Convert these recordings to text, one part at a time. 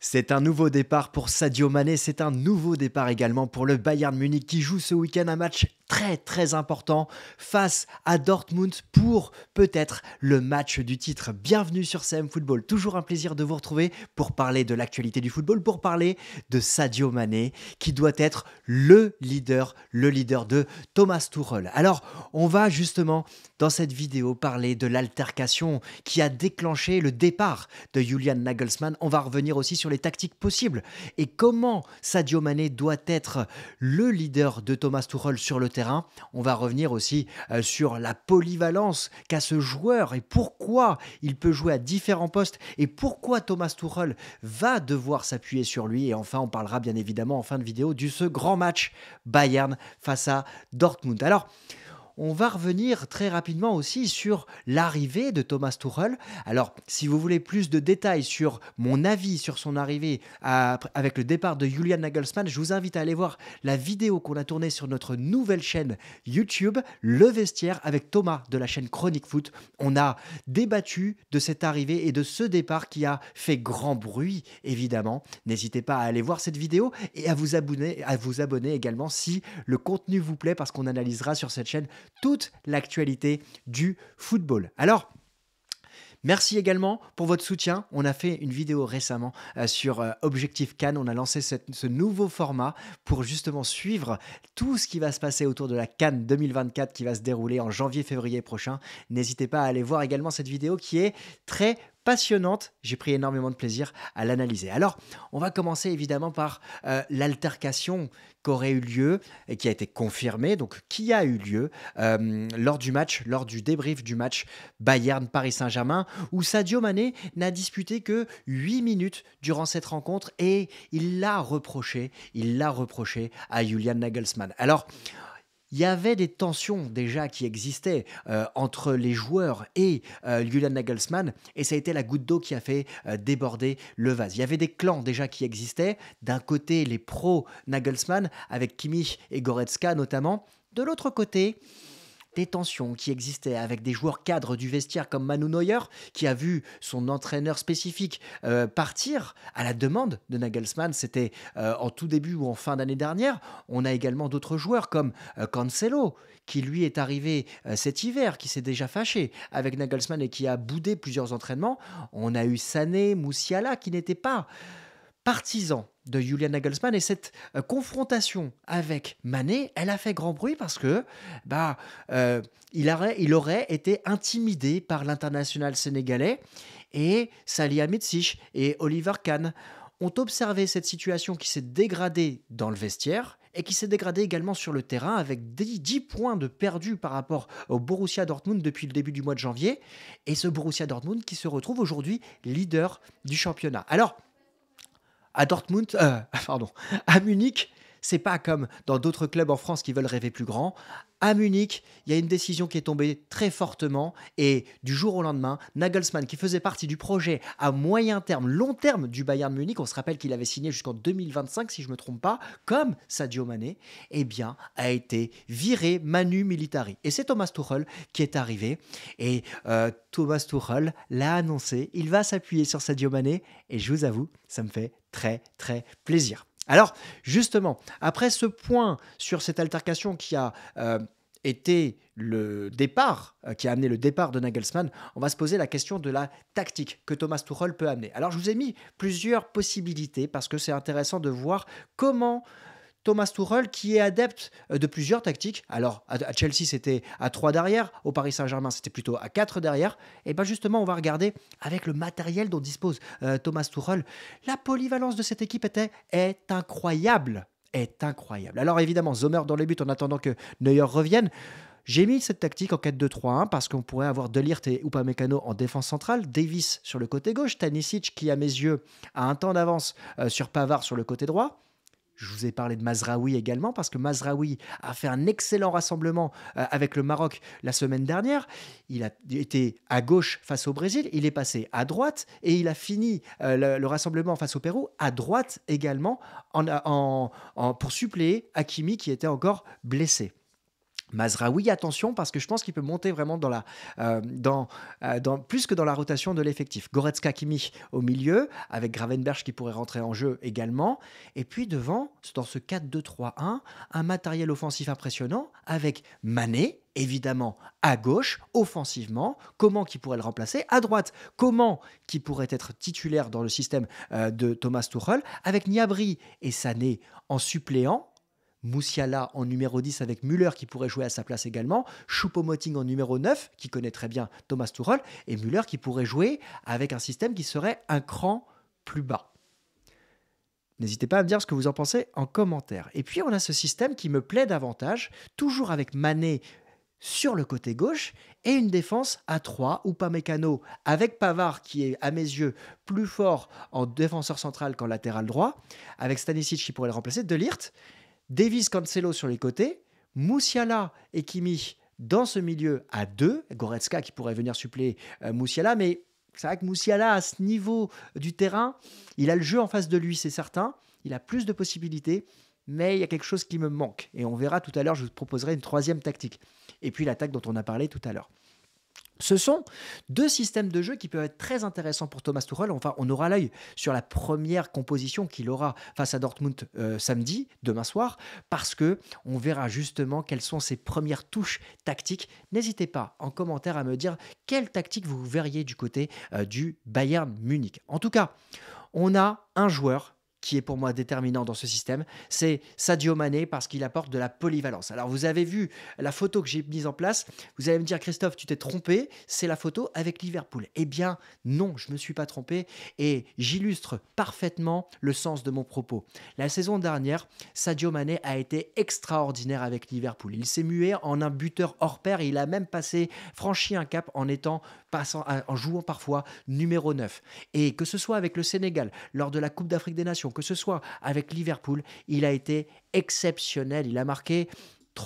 C'est un nouveau départ pour Sadio Mané, c'est un nouveau départ également pour le Bayern Munich qui joue ce week-end un match très très important face à Dortmund pour peut-être le match du titre. Bienvenue sur CM Football, toujours un plaisir de vous retrouver pour parler de l'actualité du football, pour parler de Sadio Mané qui doit être le leader, le leader de Thomas Tuchel. Alors on va justement dans cette vidéo parler de l'altercation qui a déclenché le départ de Julian Nagelsmann. On va revenir aussi sur les tactiques possibles et comment Sadio Mané doit être le leader de Thomas Tuchel sur le terrain on va revenir aussi euh, sur la polyvalence qu'a ce joueur et pourquoi il peut jouer à différents postes et pourquoi Thomas Tuchel va devoir s'appuyer sur lui. Et enfin, on parlera bien évidemment en fin de vidéo du ce grand match Bayern face à Dortmund. Alors, on va revenir très rapidement aussi sur l'arrivée de Thomas Tuchel. Alors, si vous voulez plus de détails sur mon avis sur son arrivée avec le départ de Julian Nagelsmann, je vous invite à aller voir la vidéo qu'on a tournée sur notre nouvelle chaîne YouTube, Le Vestiaire, avec Thomas de la chaîne Chronique Foot. On a débattu de cette arrivée et de ce départ qui a fait grand bruit, évidemment. N'hésitez pas à aller voir cette vidéo et à vous abonner, à vous abonner également si le contenu vous plaît, parce qu'on analysera sur cette chaîne toute l'actualité du football. Alors, Merci également pour votre soutien. On a fait une vidéo récemment euh, sur euh, Objectif Cannes. On a lancé ce nouveau format pour justement suivre tout ce qui va se passer autour de la Cannes 2024 qui va se dérouler en janvier-février prochain. N'hésitez pas à aller voir également cette vidéo qui est très passionnante. J'ai pris énormément de plaisir à l'analyser. Alors, on va commencer évidemment par l'altercation euh, l'altercation qu'aurait eu lieu et qui a été confirmée, donc qui a eu lieu euh, lors du match, lors du débrief du match Bayern-Paris Saint-Germain, où Sadio Mané n'a disputé que 8 minutes durant cette rencontre et il l'a reproché, il l'a reproché à Julian Nagelsmann. Alors, il y avait des tensions déjà qui existaient euh, entre les joueurs et euh, Julian Nagelsmann, et ça a été la goutte d'eau qui a fait euh, déborder le vase. Il y avait des clans déjà qui existaient, d'un côté les pro Nagelsmann, avec Kimmich et Goretzka notamment, de l'autre côté des tensions qui existaient avec des joueurs cadres du vestiaire comme Manu Neuer, qui a vu son entraîneur spécifique euh, partir à la demande de Nagelsmann. C'était euh, en tout début ou en fin d'année dernière. On a également d'autres joueurs comme euh, Cancelo, qui lui est arrivé cet hiver, qui s'est déjà fâché avec Nagelsmann et qui a boudé plusieurs entraînements. On a eu Sané, Moussiala, qui n'était pas partisan de Julian Nagelsmann et cette euh, confrontation avec Mané, elle a fait grand bruit parce que bah euh, il, aurait, été intimidé par l'international sénégalais et Salih et Oliver Kahn ont observé cette situation qui s'est dégradée dans le vestiaire et qui s'est dégradée également sur le terrain avec 10 points de perdu par rapport au Borussia Dortmund depuis le début du mois de janvier et ce Borussia Dortmund qui se retrouve aujourd'hui leader du championnat. Alors, à Dortmund, euh, pardon, à Munich, c'est pas comme dans d'autres clubs en France qui veulent rêver plus grand. À Munich, il y a une décision qui est tombée très fortement et du jour au lendemain, Nagelsmann, qui faisait partie du projet à moyen terme, long terme du Bayern Munich, on se rappelle qu'il avait signé jusqu'en 2025 si je ne me trompe pas, comme Sadio Mané, eh bien, a été viré manu militari. Et c'est Thomas Tuchel qui est arrivé et euh, Thomas Tuchel l'a annoncé, il va s'appuyer sur Sadio Mané et je vous avoue, ça me fait très très plaisir. Alors, justement, après ce point sur cette altercation qui a euh, été le départ, euh, qui a amené le départ de Nagelsmann, on va se poser la question de la tactique que Thomas Tuchel peut amener. Alors, je vous ai mis plusieurs possibilités parce que c'est intéressant de voir comment Thomas Tuchel qui est adepte euh, de plusieurs tactiques. Alors à Chelsea c'était à 3 derrière, au Paris Saint-Germain c'était plutôt à 4 derrière. Et bien justement on va regarder avec le matériel dont dispose euh, Thomas Tuchel. La polyvalence de cette équipe était, est incroyable. Est incroyable. Alors évidemment Zomer dans les buts en attendant que Neuer revienne. J'ai mis cette tactique en 4-2-3-1 parce qu'on pourrait avoir Delirte et Upamecano en défense centrale, Davis sur le côté gauche, Tanisic qui à mes yeux a un temps d'avance euh, sur Pavard sur le côté droit, je vous ai parlé de Mazraoui également, parce que Mazraoui a fait un excellent rassemblement euh, avec le Maroc la semaine dernière. Il a été à gauche face au Brésil, il est passé à droite, et il a fini euh, le, rassemblement face au Pérou à droite également, pour suppléer Hakimi qui était encore blessé. Mazraoui, attention, parce que je pense qu'il peut monter vraiment dans la, euh, dans, euh, dans, plus que dans la rotation de l'effectif. Goretzka, Kimi au milieu, avec Gravenberch qui pourrait rentrer en jeu également. Et puis devant, dans ce 4-2-3-1, un matériel offensif impressionnant avec Mané, évidemment, à gauche, offensivement. Comment qui pourrait le remplacer À droite, comment qui pourrait être titulaire dans le système euh, de Thomas Tuchel Avec Niabri et Sané en suppléant Moussiala en numéro 10 avec Müller qui pourrait jouer à sa place également, Choupo-Moting en numéro 9 qui connaît très bien Thomas Tuchel et Müller qui pourrait jouer avec un système qui serait un cran plus bas. N'hésitez pas à me dire ce que vous en pensez en commentaire. Et puis on a ce système qui me plaît davantage, toujours avec Mané sur le côté gauche et une défense à 3 ou pas mécano avec Pavard qui est à mes yeux plus fort en défenseur central qu'en latéral droit avec Stanisic qui pourrait le remplacer, Delirte Davis Cancelo sur les côtés, Moussiala et Kimi dans ce milieu à deux, Goretzka qui pourrait venir suppléer euh, Moussiala, mais c'est vrai que Moussiala, à ce niveau du terrain, il a le jeu en face de lui, c'est certain, il a plus de possibilités, mais il y a quelque chose qui me manque, et on verra tout à l'heure, je vous proposerai une troisième tactique, et puis l'attaque dont on a parlé tout à l'heure. Ce sont deux systèmes de jeu qui peuvent être très intéressants pour Thomas Tuchel. Enfin, on aura l'œil sur la première composition qu'il aura face à Dortmund euh, samedi, demain soir, parce que on verra justement quelles sont ses premières touches tactiques. N'hésitez pas en commentaire à me dire quelle tactique vous verriez du côté euh, du Bayern Munich. En tout cas, on a un joueur qui est pour moi déterminant dans ce système, c'est Sadio Mané parce qu'il apporte de la polyvalence. Alors vous avez vu la photo que j'ai mise en place, vous allez me dire Christophe, tu t'es trompé, c'est la photo avec Liverpool. Eh bien non, je ne me suis pas trompé et j'illustre parfaitement le sens de mon propos. La saison dernière, Sadio Mané a été extraordinaire avec Liverpool. Il s'est mué en un buteur hors pair il a même passé, franchi un cap en étant passant, en jouant parfois numéro 9. Et que ce soit avec le Sénégal lors de la Coupe d'Afrique des Nations, que ce soit. Avec Liverpool, il a été exceptionnel. Il a marqué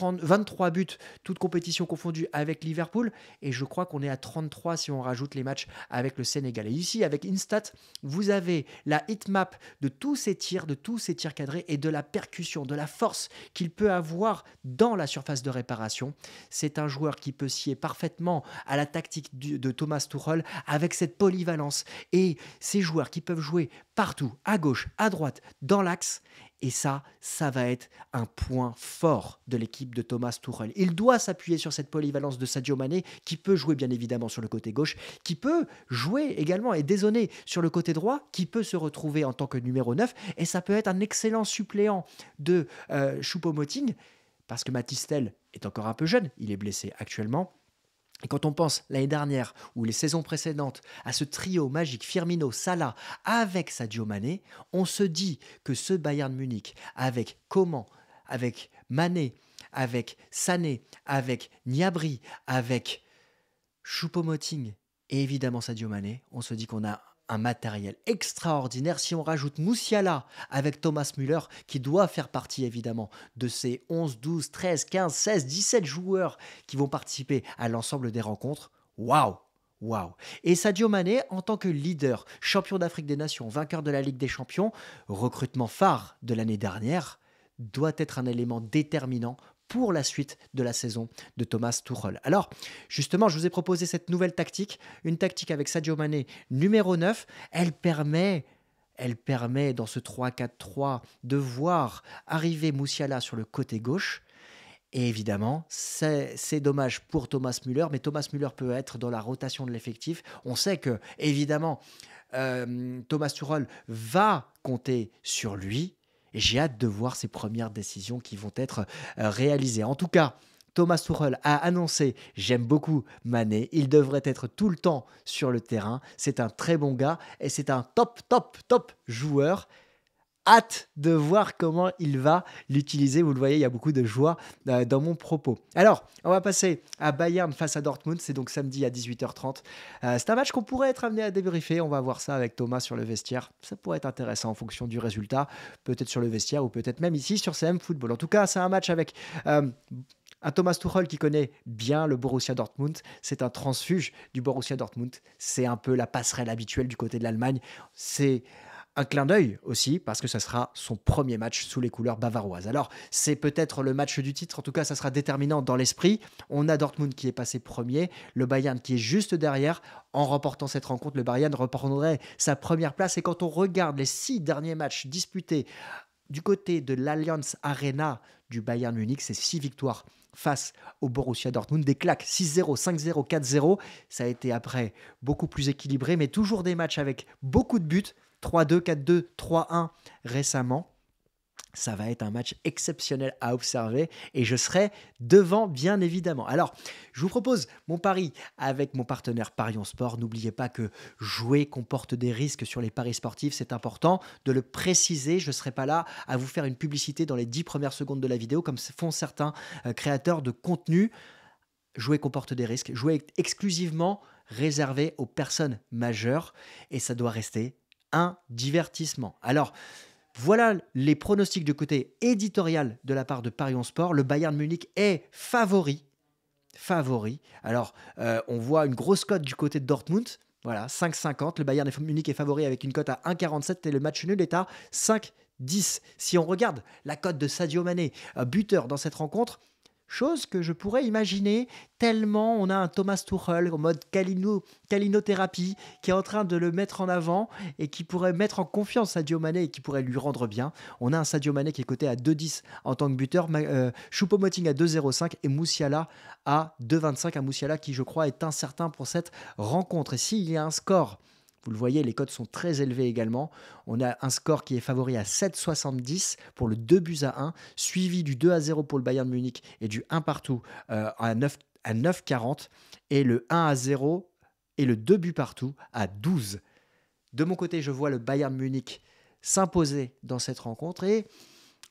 23 buts, toute compétition confondue avec Liverpool. Et je crois qu'on est à 33 si on rajoute les matchs avec le Sénégal. Et ici, avec Instat, vous avez la Map de tous ces tirs, de tous ces tirs cadrés et de la percussion, de la force qu'il peut avoir dans la surface de réparation. C'est un joueur qui peut scier parfaitement à la tactique de Thomas Tuchel avec cette polyvalence et ces joueurs qui peuvent jouer partout, à gauche, à droite, dans l'axe et ça, ça va être un point fort de l'équipe de Thomas Tuchel. Il doit s'appuyer sur cette polyvalence de Sadio Mané, qui peut jouer bien évidemment sur le côté gauche, qui peut jouer également et désonner sur le côté droit, qui peut se retrouver en tant que numéro 9. Et ça peut être un excellent suppléant de euh, Choupo-Moting, parce que Matistel est encore un peu jeune, il est blessé actuellement et quand on pense l'année dernière ou les saisons précédentes à ce trio magique Firmino Salah avec Sadio Mané, on se dit que ce Bayern Munich avec Coman, avec Mané, avec Sané, avec Niabri, avec Choupo-Moting et évidemment Sadio Mané, on se dit qu'on a un matériel extraordinaire. Si on rajoute Moussiala avec Thomas Müller, qui doit faire partie évidemment de ces 11, 12, 13, 15, 16, 17 joueurs qui vont participer à l'ensemble des rencontres, waouh Wow. Et Sadio Mané, en tant que leader, champion d'Afrique des Nations, vainqueur de la Ligue des Champions, recrutement phare de l'année dernière, doit être un élément déterminant pour la suite de la saison de Thomas Tuchel. Alors, justement, je vous ai proposé cette nouvelle tactique, une tactique avec Sadio Mané numéro 9. Elle permet elle permet dans ce 3-4-3 de voir arriver Moussiala sur le côté gauche. Et évidemment, c'est dommage pour Thomas Müller, mais Thomas Müller peut être dans la rotation de l'effectif. On sait que, évidemment, euh, Thomas Tuchel va compter sur lui, j'ai hâte de voir ces premières décisions qui vont être euh, réalisées. En tout cas, Thomas Tuchel a annoncé j'aime beaucoup Mané, il devrait être tout le temps sur le terrain, c'est un très bon gars et c'est un top top top joueur hâte de voir comment il va l'utiliser. Vous le voyez, il y a beaucoup de joie euh, dans mon propos. Alors, on va passer à Bayern face à Dortmund. C'est donc samedi à 18h30. Euh, c'est un match qu'on pourrait être amené à débriefer. On va voir ça avec Thomas sur le vestiaire. Ça pourrait être intéressant en fonction du résultat, peut-être sur le vestiaire ou peut-être même ici sur CM Football. En tout cas, c'est un match avec... Euh, un Thomas Tuchel qui connaît bien le Borussia Dortmund, c'est un transfuge du Borussia Dortmund. C'est un peu la passerelle habituelle du côté de l'Allemagne. C'est un clin d'œil aussi, parce que ça sera son premier match sous les couleurs bavaroises. Alors, c'est peut-être le match du titre, en tout cas, ça sera déterminant dans l'esprit. On a Dortmund qui est passé premier, le Bayern qui est juste derrière. En remportant cette rencontre, le Bayern reprendrait sa première place. Et quand on regarde les six derniers matchs disputés du côté de l'Allianz Arena du Bayern Munich, c'est six victoires face au Borussia Dortmund. Des claques 6-0, 5-0, 4-0. Ça a été après beaucoup plus équilibré, mais toujours des matchs avec beaucoup de buts. 3-2, 4-2, 3-1 récemment. Ça va être un match exceptionnel à observer et je serai devant bien évidemment. Alors, je vous propose mon pari avec mon partenaire Parion Sport. N'oubliez pas que jouer comporte des risques sur les paris sportifs, c'est important de le préciser. Je ne serai pas là à vous faire une publicité dans les 10 premières secondes de la vidéo comme font certains euh, créateurs de contenu. Jouer comporte des risques. Jouer exclusivement réservé aux personnes majeures et ça doit rester un divertissement. Alors, voilà les pronostics du côté éditorial de la part de Parion Sport. Le Bayern Munich est favori. Favori. Alors, euh, on voit une grosse cote du côté de Dortmund. Voilà, 5,50. Le Bayern Munich est favori avec une cote à 1,47 et le match nul est à 5,10. Si on regarde la cote de Sadio Mané, euh, buteur dans cette rencontre, chose que je pourrais imaginer tellement on a un Thomas Tuchel en mode calino, calinothérapie qui est en train de le mettre en avant et qui pourrait mettre en confiance Sadio Mané et qui pourrait lui rendre bien. On a un Sadio Mané qui est coté à 2-10 en tant que buteur, euh, Choupo-Moting à 2-0-5 et Moussiala à 2-25. Un Moussiala qui, je crois, est incertain pour cette rencontre. Et s'il y a un score vous le voyez, les codes sont très élevés également. On a un score qui est favori à 7,70 pour le 2 buts à 1, suivi du 2 à 0 pour le Bayern Munich et du 1 partout euh, à 9 à 9,40 et le 1 à 0 et le 2 buts partout à 12. De mon côté, je vois le Bayern Munich s'imposer dans cette rencontre et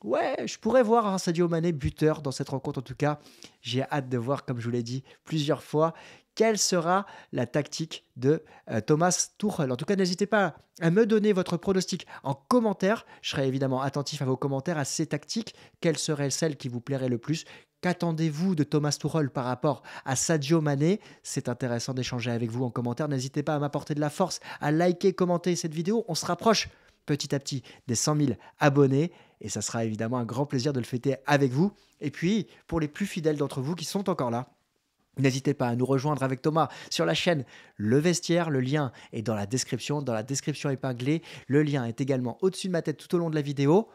ouais, je pourrais voir un Sadio Mané buteur dans cette rencontre en tout cas. J'ai hâte de voir, comme je vous l'ai dit plusieurs fois, quelle sera la tactique de euh, Thomas Tuchel. En tout cas, n'hésitez pas à me donner votre pronostic en commentaire. Je serai évidemment attentif à vos commentaires, à ces tactiques. Quelle serait celle qui vous plairait le plus Qu'attendez-vous de Thomas Tuchel par rapport à Sadio Mané C'est intéressant d'échanger avec vous en commentaire. N'hésitez pas à m'apporter de la force, à liker, commenter cette vidéo. On se rapproche petit à petit des 100 000 abonnés et ça sera évidemment un grand plaisir de le fêter avec vous. Et puis, pour les plus fidèles d'entre vous qui sont encore là, N'hésitez pas à nous rejoindre avec Thomas sur la chaîne Le Vestiaire. Le lien est dans la description, dans la description épinglée. Le lien est également au-dessus de ma tête tout au long de la vidéo.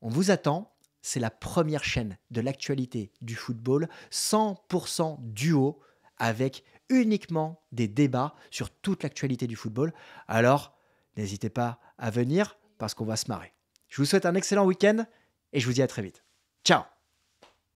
On vous attend. C'est la première chaîne de l'actualité du football, 100% duo, avec uniquement des débats sur toute l'actualité du football. Alors, n'hésitez pas à venir parce qu'on va se marrer. Je vous souhaite un excellent week-end et je vous dis à très vite. Ciao